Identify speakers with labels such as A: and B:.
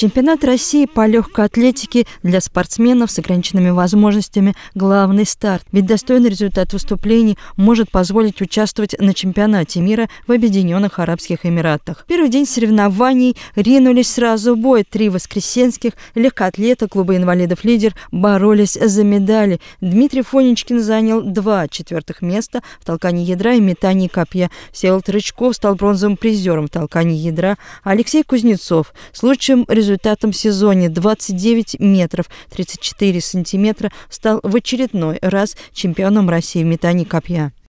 A: Чемпионат России по легкой атлетике для спортсменов с ограниченными возможностями – главный старт. Ведь достойный результат выступлений может позволить участвовать на чемпионате мира в Объединенных Арабских Эмиратах. первый день соревнований ринулись сразу в бой. Три воскресенских легкоатлета клуба инвалидов «Лидер» боролись за медали. Дмитрий Фонечкин занял два четвертых места в толкании ядра и метании копья. Всеволод Рычков стал бронзовым призером в толкании ядра. Алексей Кузнецов – с лучшим результата результатом сезоне 29 метров 34 сантиметра стал в очередной раз чемпионом России в метании копья.